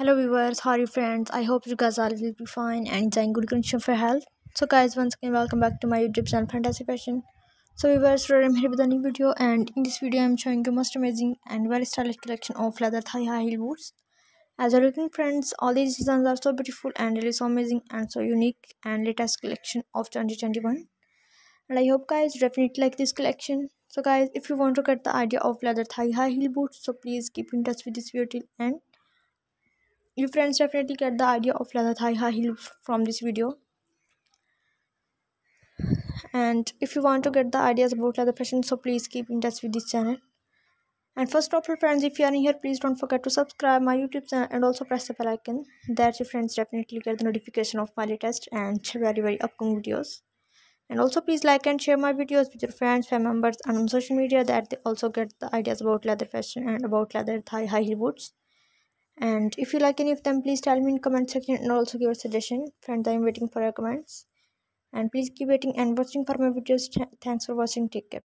hello viewers how are you friends i hope you guys all will be fine and enjoying good condition for health so guys once again welcome back to my youtube channel fantasy fashion so viewers today i'm here with a new video and in this video i'm showing you most amazing and very stylish collection of leather thigh high heel boots as you're looking friends all these designs are so beautiful and really so amazing and so unique and latest collection of 2021 and i hope guys definitely like this collection so guys if you want to get the idea of leather thigh high heel boots so please keep in touch with this video till end you friends definitely get the idea of leather thigh high heel from this video and if you want to get the ideas about leather fashion so please keep in touch with this channel and first of all friends if you are new here please don't forget to subscribe my youtube channel and also press the bell icon that your friends definitely get the notification of my latest and very very upcoming videos and also please like and share my videos with your friends family members and on social media that they also get the ideas about leather fashion and about leather thigh high heel boots and if you like any of them please tell me in comment section and also give a suggestion friends i'm waiting for your comments and please keep waiting and watching for my videos thanks for watching take care